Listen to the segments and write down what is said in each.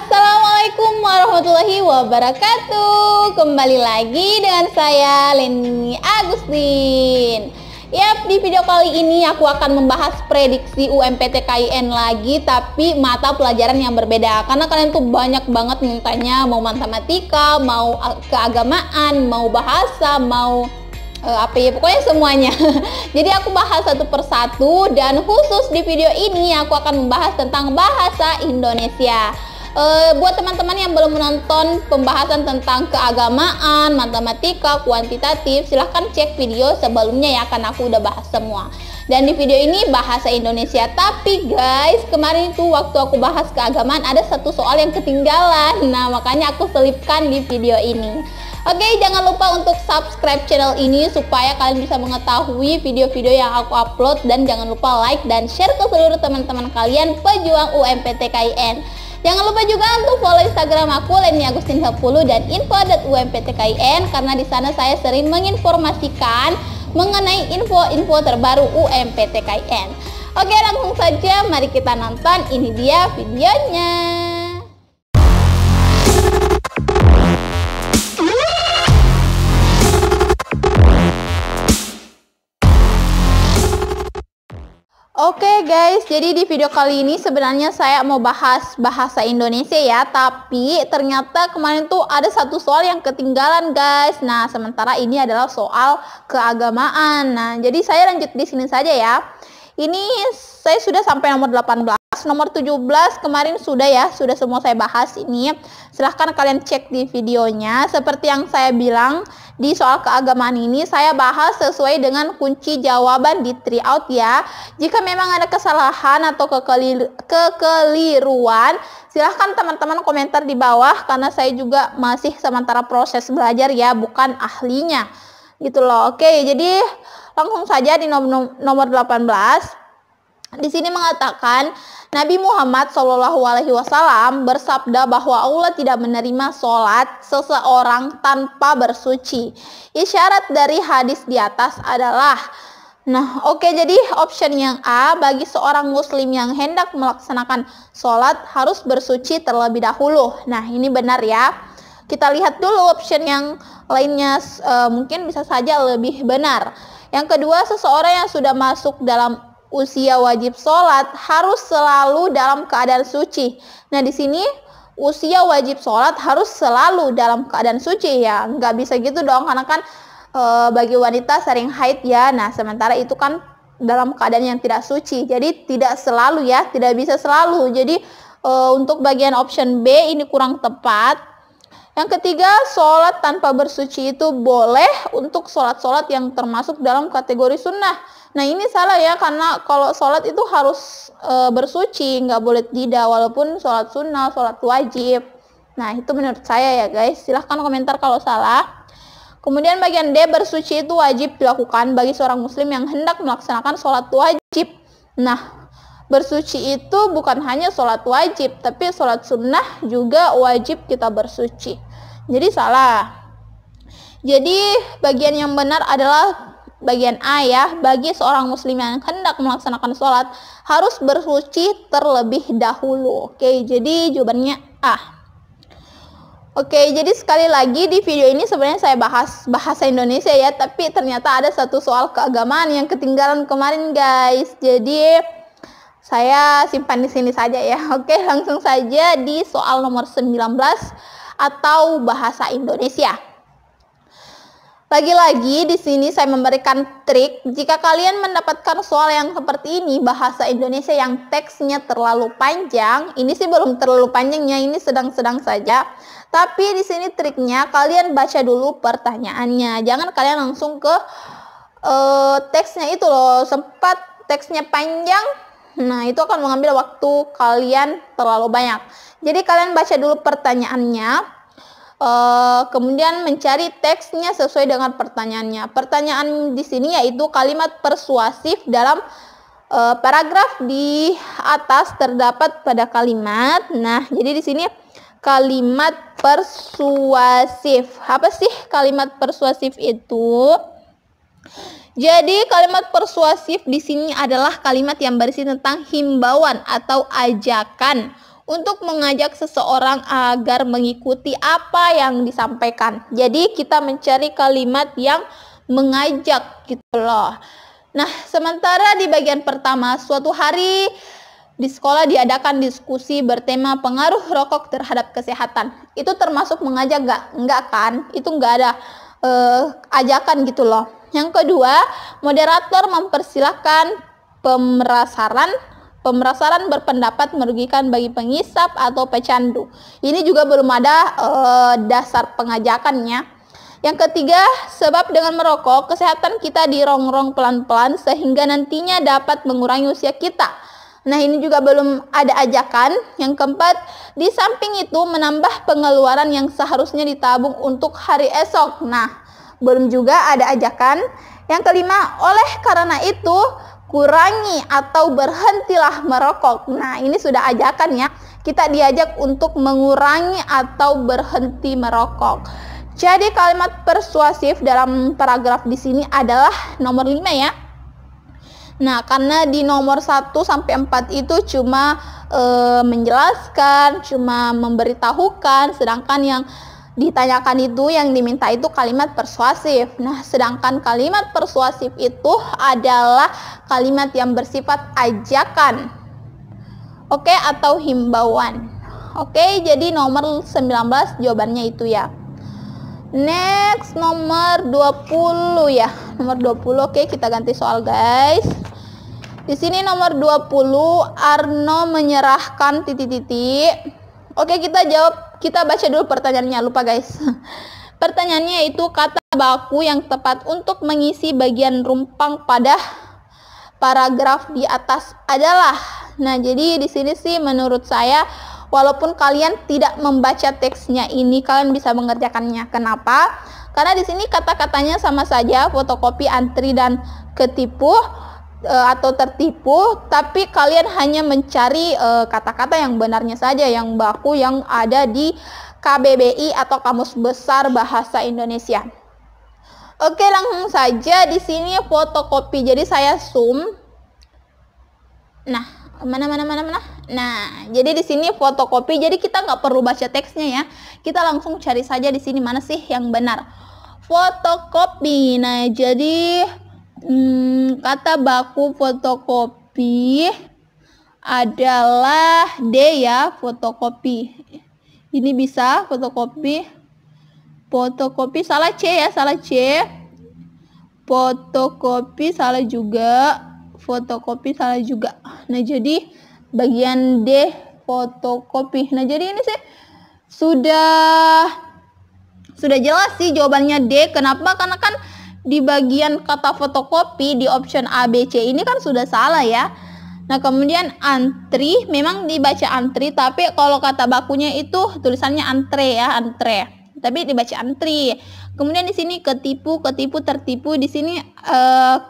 Assalamualaikum warahmatullahi wabarakatuh Kembali lagi dengan saya Leni Agustin Yap, di video kali ini aku akan membahas prediksi UMPTKIN lagi tapi mata pelajaran yang berbeda karena kalian tuh banyak banget mintanya mau matematika, mau keagamaan, mau bahasa, mau uh, apa ya pokoknya semuanya jadi aku bahas satu persatu dan khusus di video ini aku akan membahas tentang bahasa Indonesia e, buat teman-teman yang belum menonton pembahasan tentang keagamaan, matematika, kuantitatif, silahkan cek video sebelumnya ya karena aku udah bahas semua. Dan di video ini bahasa Indonesia. Tapi guys, kemarin itu waktu aku bahas keagamaan ada satu soal yang ketinggalan. Nah, makanya aku selipkan di video ini. Oke, jangan lupa untuk subscribe channel ini supaya kalian bisa mengetahui video-video yang aku upload dan jangan lupa like dan share ke seluruh teman-teman kalian pejuang UMPTKIN. Jangan lupa juga untuk follow Instagram aku Leni Agustin 10 dan info.umptkin karena di sana saya sering menginformasikan mengenai info-info terbaru UMPTKIN. Oke, langsung saja mari kita nonton ini dia videonya. Oke okay guys, jadi di video kali ini sebenarnya saya mau bahas bahasa Indonesia ya, tapi ternyata kemarin tuh ada satu soal yang ketinggalan guys. Nah, sementara ini adalah soal keagamaan. Nah, jadi saya lanjut di sini saja ya. Ini saya sudah sampai nomor 18 nomor 17 kemarin sudah ya, sudah semua saya bahas ini. Silahkan kalian cek di videonya. Seperti yang saya bilang di soal keagamaan ini, saya bahas sesuai dengan kunci jawaban di tryout ya. Jika memang ada kesalahan atau kekelir kekeliruan, silahkan teman-teman komentar di bawah karena saya juga masih sementara proses belajar ya, bukan ahlinya. Gitu loh. Oke, jadi langsung saja di nomor, nomor 18 di sini mengatakan Nabi Muhammad Shallallahu Alaihi Wasallam bersabda bahwa Allah tidak menerima sholat seseorang tanpa bersuci. Isyarat dari hadis di atas adalah Nah, oke okay, jadi option yang A bagi seorang muslim yang hendak melaksanakan sholat harus bersuci terlebih dahulu. Nah, ini benar ya. Kita lihat dulu option yang lainnya uh, mungkin bisa saja lebih benar. Yang kedua, seseorang yang sudah masuk dalam usia wajib sholat harus selalu dalam keadaan suci. Nah, di sini usia wajib sholat harus selalu dalam keadaan suci ya. Nggak bisa gitu dong, karena kan e, bagi wanita sering haid ya. Nah, sementara itu kan dalam keadaan yang tidak suci. Jadi tidak selalu ya, tidak bisa selalu. Jadi e, untuk bagian option B ini kurang tepat. Yang ketiga, sholat tanpa bersuci itu boleh untuk sholat-sholat yang termasuk dalam kategori sunnah. Nah ini salah ya karena kalau sholat itu harus e, bersuci, nggak boleh tidak walaupun sholat sunnah, sholat wajib. Nah itu menurut saya ya guys. Silahkan komentar kalau salah. Kemudian bagian D bersuci itu wajib dilakukan bagi seorang muslim yang hendak melaksanakan sholat wajib. Nah bersuci itu bukan hanya sholat wajib, tapi sholat sunnah juga wajib kita bersuci. Jadi salah. Jadi bagian yang benar adalah bagian A bagi seorang muslim yang hendak melaksanakan sholat harus bersuci terlebih dahulu. Oke, jadi jawabannya A. Oke, jadi sekali lagi di video ini sebenarnya saya bahas bahasa Indonesia ya, tapi ternyata ada satu soal keagamaan yang ketinggalan kemarin guys. Jadi saya simpan di sini saja ya. Oke, langsung saja di soal nomor 19 atau bahasa Indonesia. Lagi-lagi di sini saya memberikan trik, jika kalian mendapatkan soal yang seperti ini, bahasa Indonesia yang teksnya terlalu panjang, ini sih belum terlalu panjangnya, ini sedang-sedang saja. Tapi di sini triknya kalian baca dulu pertanyaannya, jangan kalian langsung ke uh, teksnya itu loh, sempat teksnya panjang, Nah, itu akan mengambil waktu kalian terlalu banyak. Jadi, kalian baca dulu pertanyaannya, Eh, kemudian mencari teksnya sesuai dengan pertanyaannya. Pertanyaan di sini yaitu kalimat persuasif dalam uh, paragraf di atas terdapat pada kalimat. Nah, jadi di sini kalimat persuasif. Apa sih kalimat persuasif itu? Jadi kalimat persuasif di sini adalah kalimat yang berisi tentang himbauan atau ajakan untuk mengajak seseorang agar mengikuti apa yang disampaikan. Jadi kita mencari kalimat yang mengajak gitu loh. Nah, sementara di bagian pertama, suatu hari di sekolah diadakan diskusi bertema pengaruh rokok terhadap kesehatan. Itu termasuk mengajak nggak? Nggak kan? Itu nggak ada eh, ajakan gitu loh. Yang kedua, moderator mempersilahkan pemerasaran pemerasaran berpendapat merugikan bagi pengisap atau pecandu. Ini juga belum ada eh, dasar pengajakannya. Yang ketiga, sebab dengan merokok, kesehatan kita dirongrong pelan-pelan sehingga nantinya dapat mengurangi usia kita. Nah, ini juga belum ada ajakan. Yang keempat, di samping itu menambah pengeluaran yang seharusnya ditabung untuk hari esok. Nah, belum juga ada ajakan. Yang kelima, oleh karena itu, kurangi atau berhentilah merokok. Nah, ini sudah ajakan ya. Kita diajak untuk mengurangi atau berhenti merokok. Jadi kalimat persuasif dalam paragraf di sini adalah nomor 5 ya. Nah, karena di nomor 1 sampai 4 itu cuma e, menjelaskan, cuma memberitahukan, sedangkan yang ditanyakan itu yang diminta itu kalimat persuasif. Nah, sedangkan kalimat persuasif itu adalah kalimat yang bersifat ajakan. Oke, atau himbauan. Oke, jadi nomor 19 jawabannya itu ya. Next nomor 20 ya. Nomor 20. Oke, kita ganti soal, guys. Di sini nomor 20 Arno menyerahkan titik-titik. Oke, kita jawab kita baca dulu pertanyaannya, lupa guys. Pertanyaannya itu kata baku yang tepat untuk mengisi bagian rumpang pada paragraf di atas adalah. Nah, jadi di sini sih menurut saya walaupun kalian tidak membaca teksnya ini kalian bisa mengerjakannya. Kenapa? Karena di sini kata-katanya sama saja fotokopi antri dan ketipu. Eh, atau tertipu, tapi kalian hanya mencari eh, kata-kata uh, yang benarnya saja, yang baku yang ada di KBBI atau Kamus Besar Bahasa Indonesia. Oke, langsung saja di sini fotokopi. Jadi saya zoom. Nah, mana mana mana mana. Nah, jadi di sini fotokopi. Jadi kita nggak perlu baca teksnya ya. Kita langsung cari saja di sini mana sih yang benar. Fotokopi. Nah, jadi hmm, kata baku fotokopi adalah D ya, fotokopi. Ini bisa fotokopi. Fotokopi salah C ya, salah C. Fotokopi salah juga, fotokopi salah juga. Nah, jadi bagian D fotokopi. Nah, jadi ini sih sudah sudah jelas sih jawabannya D. Kenapa? Karena kan di bagian kata fotokopi di option ABC ini kan sudah salah ya. Nah, kemudian antri memang dibaca antri, tapi kalau kata bakunya itu tulisannya antre ya, antre. Tapi dibaca antri. Kemudian di sini ketipu, ketipu, tertipu. Di sini e,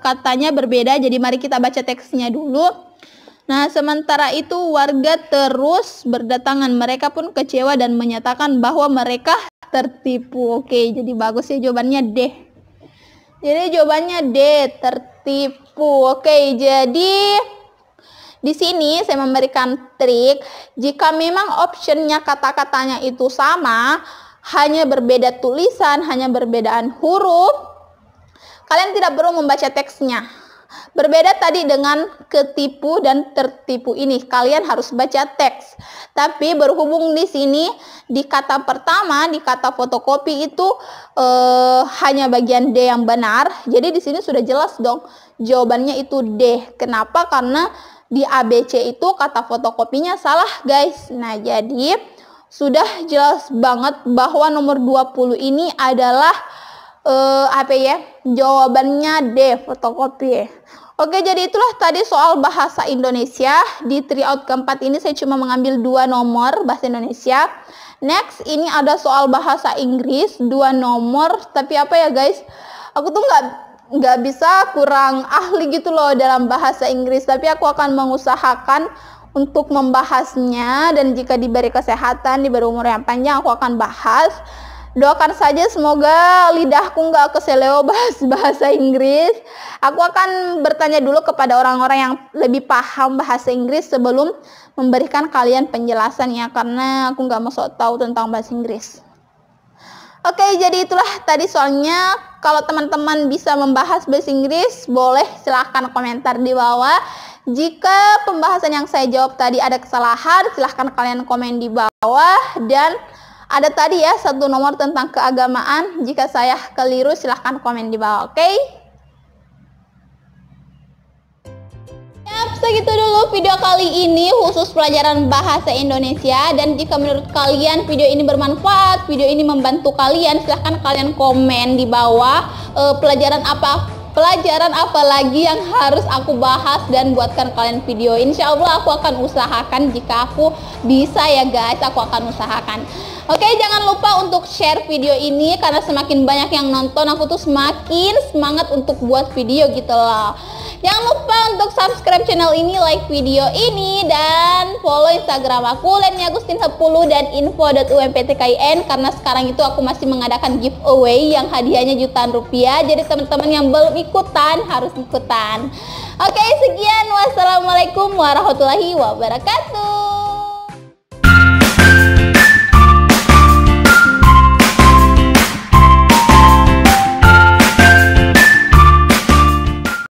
katanya berbeda, jadi mari kita baca teksnya dulu. Nah, sementara itu warga terus berdatangan. Mereka pun kecewa dan menyatakan bahwa mereka tertipu. Oke, jadi bagus ya jawabannya deh. Jadi jawabannya D, tertipu. Oke, jadi di sini saya memberikan trik, jika memang optionnya kata-katanya itu sama, hanya berbeda tulisan, hanya berbedaan huruf, kalian tidak perlu membaca teksnya. Berbeda tadi dengan ketipu dan tertipu ini. Kalian harus baca teks. Tapi berhubung di sini di kata pertama, di kata fotokopi itu eh, hanya bagian D yang benar. Jadi di sini sudah jelas dong jawabannya itu D. Kenapa? Karena di ABC itu kata fotokopinya salah, guys. Nah, jadi sudah jelas banget bahwa nomor 20 ini adalah eh, apa ya? Jawabannya D, fotokopi. Ya. Oke, jadi itulah tadi soal bahasa Indonesia. Di tryout keempat ini saya cuma mengambil dua nomor bahasa Indonesia. Next, ini ada soal bahasa Inggris, dua nomor. Tapi apa ya guys, aku tuh nggak nggak bisa kurang ahli gitu loh dalam bahasa Inggris. Tapi aku akan mengusahakan untuk membahasnya dan jika diberi kesehatan, diberi umur yang panjang, aku akan bahas. Doakan saja semoga lidahku nggak keseleo bahas bahasa Inggris. Aku akan bertanya dulu kepada orang-orang yang lebih paham bahasa Inggris sebelum memberikan kalian penjelasan ya, karena aku nggak mau sok tahu tentang bahasa Inggris. Oke, jadi itulah tadi soalnya. Kalau teman-teman bisa membahas bahasa Inggris, boleh silahkan komentar di bawah. Jika pembahasan yang saya jawab tadi ada kesalahan, silahkan kalian komen di bawah dan ada tadi ya satu nomor tentang keagamaan. Jika saya keliru silahkan komen di bawah, oke? Okay? Yap, segitu dulu video kali ini khusus pelajaran bahasa Indonesia. Dan jika menurut kalian video ini bermanfaat, video ini membantu kalian, silahkan kalian komen di bawah eh, pelajaran apa pelajaran apa lagi yang harus aku bahas dan buatkan kalian video insya Allah aku akan usahakan jika aku bisa ya guys aku akan usahakan oke jangan lupa untuk share video ini karena semakin banyak yang nonton aku tuh semakin semangat untuk buat video gitu loh Jangan lupa untuk subscribe channel ini, like video ini, dan follow Instagram aku Agustin 10 dan info.umptkin karena sekarang itu aku masih mengadakan giveaway yang hadiahnya jutaan rupiah. Jadi teman-teman yang belum ikutan harus ikutan. Oke, sekian. Wassalamualaikum warahmatullahi wabarakatuh.